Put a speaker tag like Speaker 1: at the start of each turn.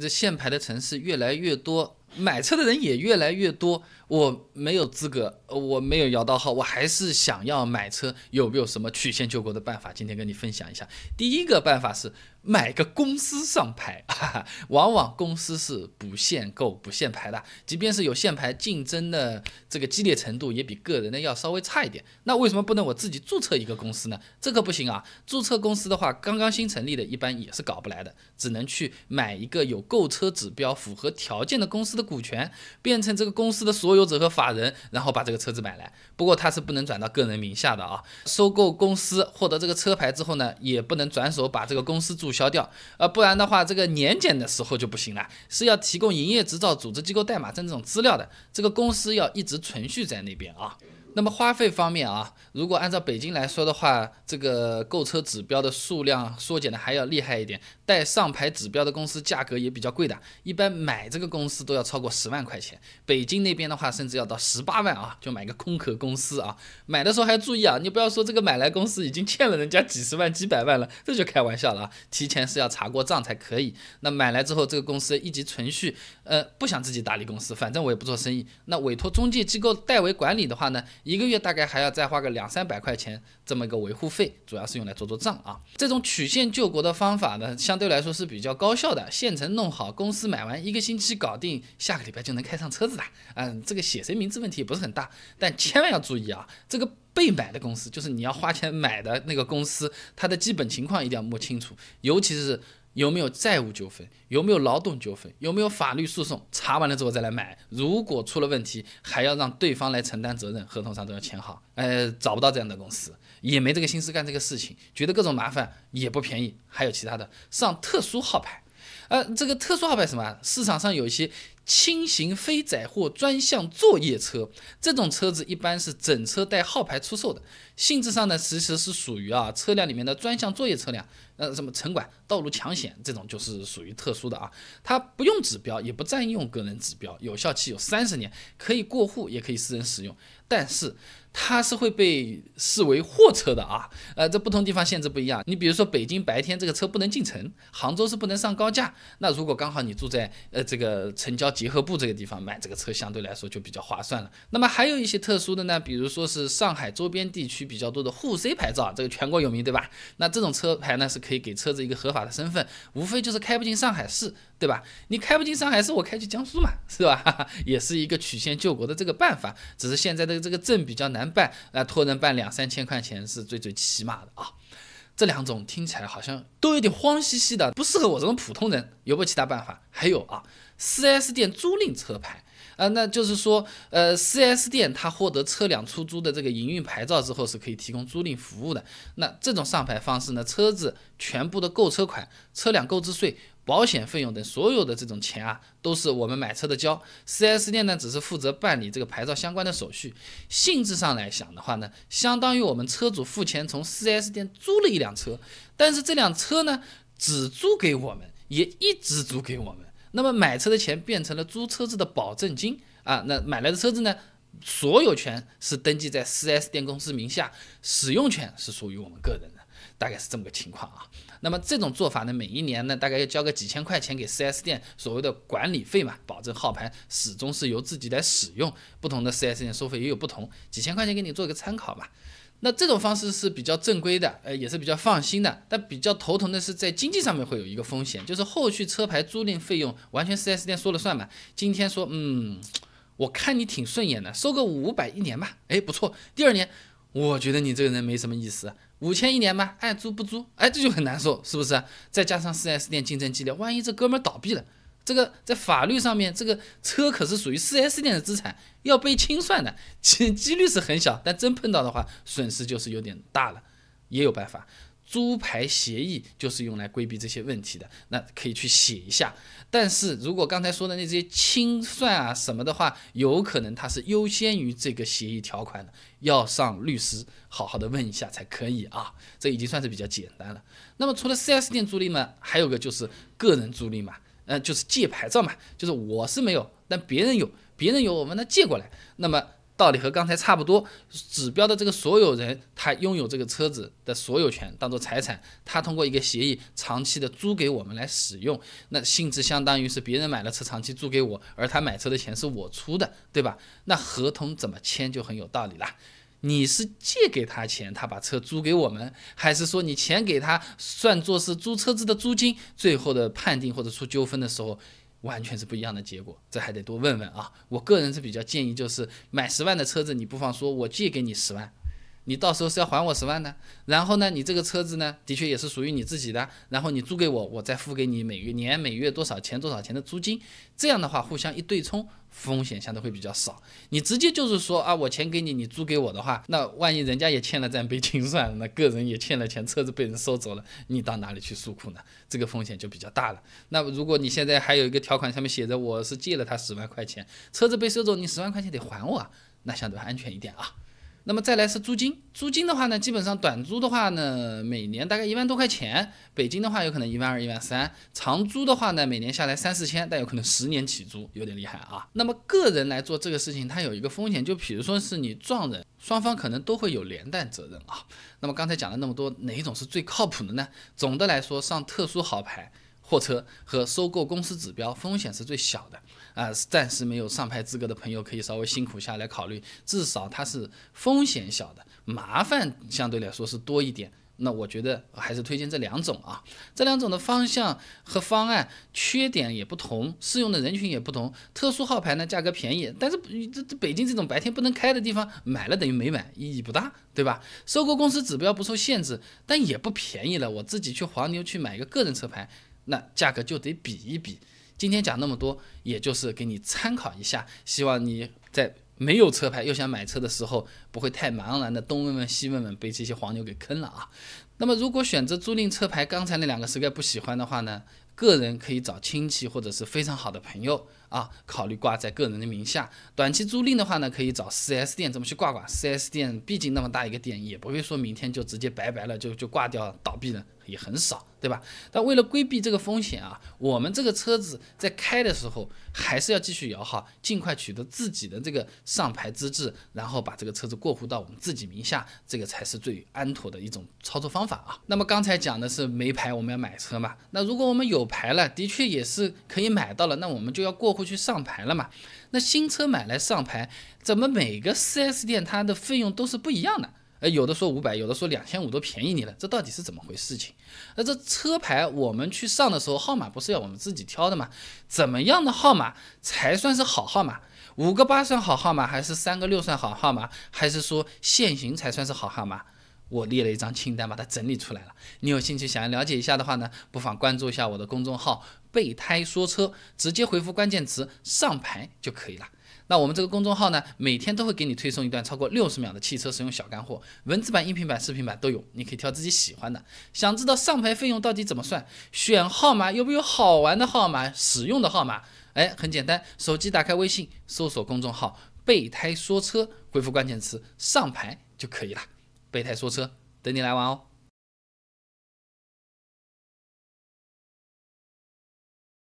Speaker 1: 这限牌的城市越来越多。买车的人也越来越多，我没有资格，我没有摇到号，我还是想要买车。有没有什么曲线救国的办法？今天跟你分享一下。第一个办法是买个公司上牌，哈哈往往公司是不限购、不限牌的，即便是有限牌，竞争的这个激烈程度也比个人的要稍微差一点。那为什么不能我自己注册一个公司呢？这可不行啊！注册公司的话，刚刚新成立的，一般也是搞不来的，只能去买一个有购车指标、符合条件的公司的。股权变成这个公司的所有者和法人，然后把这个车子买来。不过他是不能转到个人名下的啊。收购公司获得这个车牌之后呢，也不能转手把这个公司注销掉，呃，不然的话这个年检的时候就不行了，是要提供营业执照、组织机构代码证这种资料的。这个公司要一直存续在那边啊。那么花费方面啊，如果按照北京来说的话，这个购车指标的数量缩减的还要厉害一点。带上牌指标的公司价格也比较贵的，一般买这个公司都要超过十万块钱。北京那边的话，甚至要到十八万啊，就买个空壳公司啊。买的时候还要注意啊，你不要说这个买来公司已经欠了人家几十万、几百万了，这就开玩笑了啊。提前是要查过账才可以。那买来之后，这个公司的一级存续，呃，不想自己打理公司，反正我也不做生意。那委托中介机构代为管理的话呢？一个月大概还要再花个两三百块钱，这么一个维护费，主要是用来做做账啊。这种曲线救国的方法呢，相对来说是比较高效的，县城弄好，公司买完一个星期搞定，下个礼拜就能开上车子的。嗯，这个写谁名字问题不是很大，但千万要注意啊，这个被买的公司，就是你要花钱买的那个公司，它的基本情况一定要摸清楚，尤其是。有没有债务纠纷？有没有劳动纠纷？有没有法律诉讼？查完了之后再来买。如果出了问题，还要让对方来承担责任，合同上都要签好。呃，找不到这样的公司，也没这个心思干这个事情，觉得各种麻烦，也不便宜。还有其他的，上特殊号牌。呃，这个特殊号牌什么？市场上有一些。轻型非载货专项作业车，这种车子一般是整车带号牌出售的，性质上呢，其实是属于啊车辆里面的专项作业车辆，呃，什么城管、道路抢险这种就是属于特殊的啊，它不用指标，也不占用个人指标，有效期有三十年，可以过户，也可以私人使用，但是。它是会被视为货车的啊，呃，这不同地方限制不一样。你比如说北京白天这个车不能进城，杭州是不能上高架。那如果刚好你住在呃这个城郊结合部这个地方买这个车，相对来说就比较划算了。那么还有一些特殊的呢，比如说是上海周边地区比较多的沪 C 牌照，这个全国有名，对吧？那这种车牌呢是可以给车子一个合法的身份，无非就是开不进上海市，对吧？你开不进上海市，我开去江苏嘛，是吧？也是一个曲线救国的这个办法，只是现在的这个证比较难。办啊，托人办两三千块钱是最最起码的啊。这两种听起来好像都有点慌兮兮的，不适合我这种普通人。有没有其他办法？还有啊，4S 店租赁车牌啊，那就是说，呃，4S 店它获得车辆出租的这个营运牌照之后，是可以提供租赁服务的。那这种上牌方式呢，车子全部的购车款、车辆购置税。保险费用等所有的这种钱啊，都是我们买车的交。4S 店呢，只是负责办理这个牌照相关的手续。性质上来讲的话呢，相当于我们车主付钱从 4S 店租了一辆车，但是这辆车呢，只租给我们，也一直租给我们。那么买车的钱变成了租车子的保证金啊。那买来的车子呢，所有权是登记在 4S 店公司名下，使用权是属于我们个人的。大概是这么个情况啊，那么这种做法呢，每一年呢大概要交个几千块钱给 4S 店所谓的管理费嘛，保证号牌始终是由自己来使用。不同的 4S 店收费也有不同，几千块钱给你做个参考嘛。那这种方式是比较正规的，呃，也是比较放心的。但比较头疼的是在经济上面会有一个风险，就是后续车牌租赁费用完全 4S 店说了算嘛。今天说，嗯，我看你挺顺眼的，收个五百一年吧。哎，不错。第二年，我觉得你这个人没什么意思。五千一年吗？爱租不租？哎，这就很难受，是不是？再加上四 S 店竞争激烈，万一这哥们儿倒闭了，这个在法律上面，这个车可是属于四 S 店的资产，要被清算的，几几率是很小，但真碰到的话，损失就是有点大了，也有办法。租牌协议就是用来规避这些问题的，那可以去写一下。但是如果刚才说的那些清算啊什么的话，有可能它是优先于这个协议条款的，要上律师好好的问一下才可以啊。这已经算是比较简单了。那么除了 4S 店租赁嘛，还有个就是个人租赁嘛，呃，就是借牌照嘛，就是我是没有，但别人有，别人有我们他借过来。那么道理和刚才差不多，指标的这个所有人，他拥有这个车子的所有权，当做财产，他通过一个协议长期的租给我们来使用，那性质相当于是别人买了车长期租给我，而他买车的钱是我出的，对吧？那合同怎么签就很有道理了。你是借给他钱，他把车租给我们，还是说你钱给他算作是租车子的租金？最后的判定或者出纠纷的时候。完全是不一样的结果，这还得多问问啊！我个人是比较建议，就是买十万的车子，你不妨说我借给你十万。你到时候是要还我十万的。然后呢，你这个车子呢，的确也是属于你自己的，然后你租给我，我再付给你每月年每月多少钱多少钱的租金，这样的话互相一对冲，风险相对会比较少。你直接就是说啊，我钱给你，你租给我的话，那万一人家也欠了债，没清算，那个人也欠了钱，车子被人收走了，你到哪里去诉苦呢？这个风险就比较大了。那如果你现在还有一个条款上面写着我是借了他十万块钱，车子被收走，你十万块钱得还我啊，那相对安全一点啊。那么再来是租金，租金的话呢，基本上短租的话呢，每年大概一万多块钱，北京的话有可能一万二、一万三，长租的话呢，每年下来三四千，但有可能十年起租，有点厉害啊。那么个人来做这个事情，它有一个风险，就比如说是你撞人，双方可能都会有连带责任啊。那么刚才讲了那么多，哪一种是最靠谱的呢？总的来说，上特殊好牌。货车和收购公司指标风险是最小的啊，暂时没有上牌资格的朋友可以稍微辛苦下来考虑，至少它是风险小的，麻烦相对来说是多一点。那我觉得还是推荐这两种啊，这两种的方向和方案缺点也不同，适用的人群也不同。特殊号牌呢，价格便宜，但是这这北京这种白天不能开的地方买了等于没买，意义不大，对吧？收购公司指标不受限制，但也不便宜了，我自己去黄牛去买一个个人车牌。那价格就得比一比。今天讲那么多，也就是给你参考一下，希望你在没有车牌又想买车的时候，不会太茫然的东问问西问问，被这些黄牛给坑了啊。那么，如果选择租赁车牌，刚才那两个实在不喜欢的话呢？个人可以找亲戚或者是非常好的朋友啊，考虑挂在个人的名下。短期租赁的话呢，可以找 4S 店，怎么去挂？挂 4S 店毕竟那么大一个店，也不会说明天就直接拜拜了，就就挂掉倒闭了，也很少，对吧？但为了规避这个风险啊，我们这个车子在开的时候还是要继续摇号，尽快取得自己的这个上牌资质，然后把这个车子过户到我们自己名下，这个才是最安妥的一种操作方法啊。那么刚才讲的是没牌我们要买车嘛？那如果我们有？牌了，的确也是可以买到了，那我们就要过户去上牌了嘛。那新车买来上牌，怎么每个 4S 店它的费用都是不一样的？呃，有的说五百，有的说两千五，都便宜你了，这到底是怎么回事？情那这车牌我们去上的时候，号码不是要我们自己挑的吗？怎么样的号码才算是好号码？五个八算好号码，还是三个六算好号码？还是说限行才算是好号码？我列了一张清单，把它整理出来了。你有兴趣想要了解一下的话呢，不妨关注一下我的公众号“备胎说车”，直接回复关键词“上牌”就可以了。那我们这个公众号呢，每天都会给你推送一段超过六十秒的汽车使用小干货，文字版、音频版、视频版都有，你可以挑自己喜欢的。想知道上牌费用到底怎么算，选号码有没有好玩的号码、使用的号码？哎，很简单，手机打开微信，搜索公众号“备胎说车”，回复关键词“上牌”就可以了。备胎说车，等你来玩哦。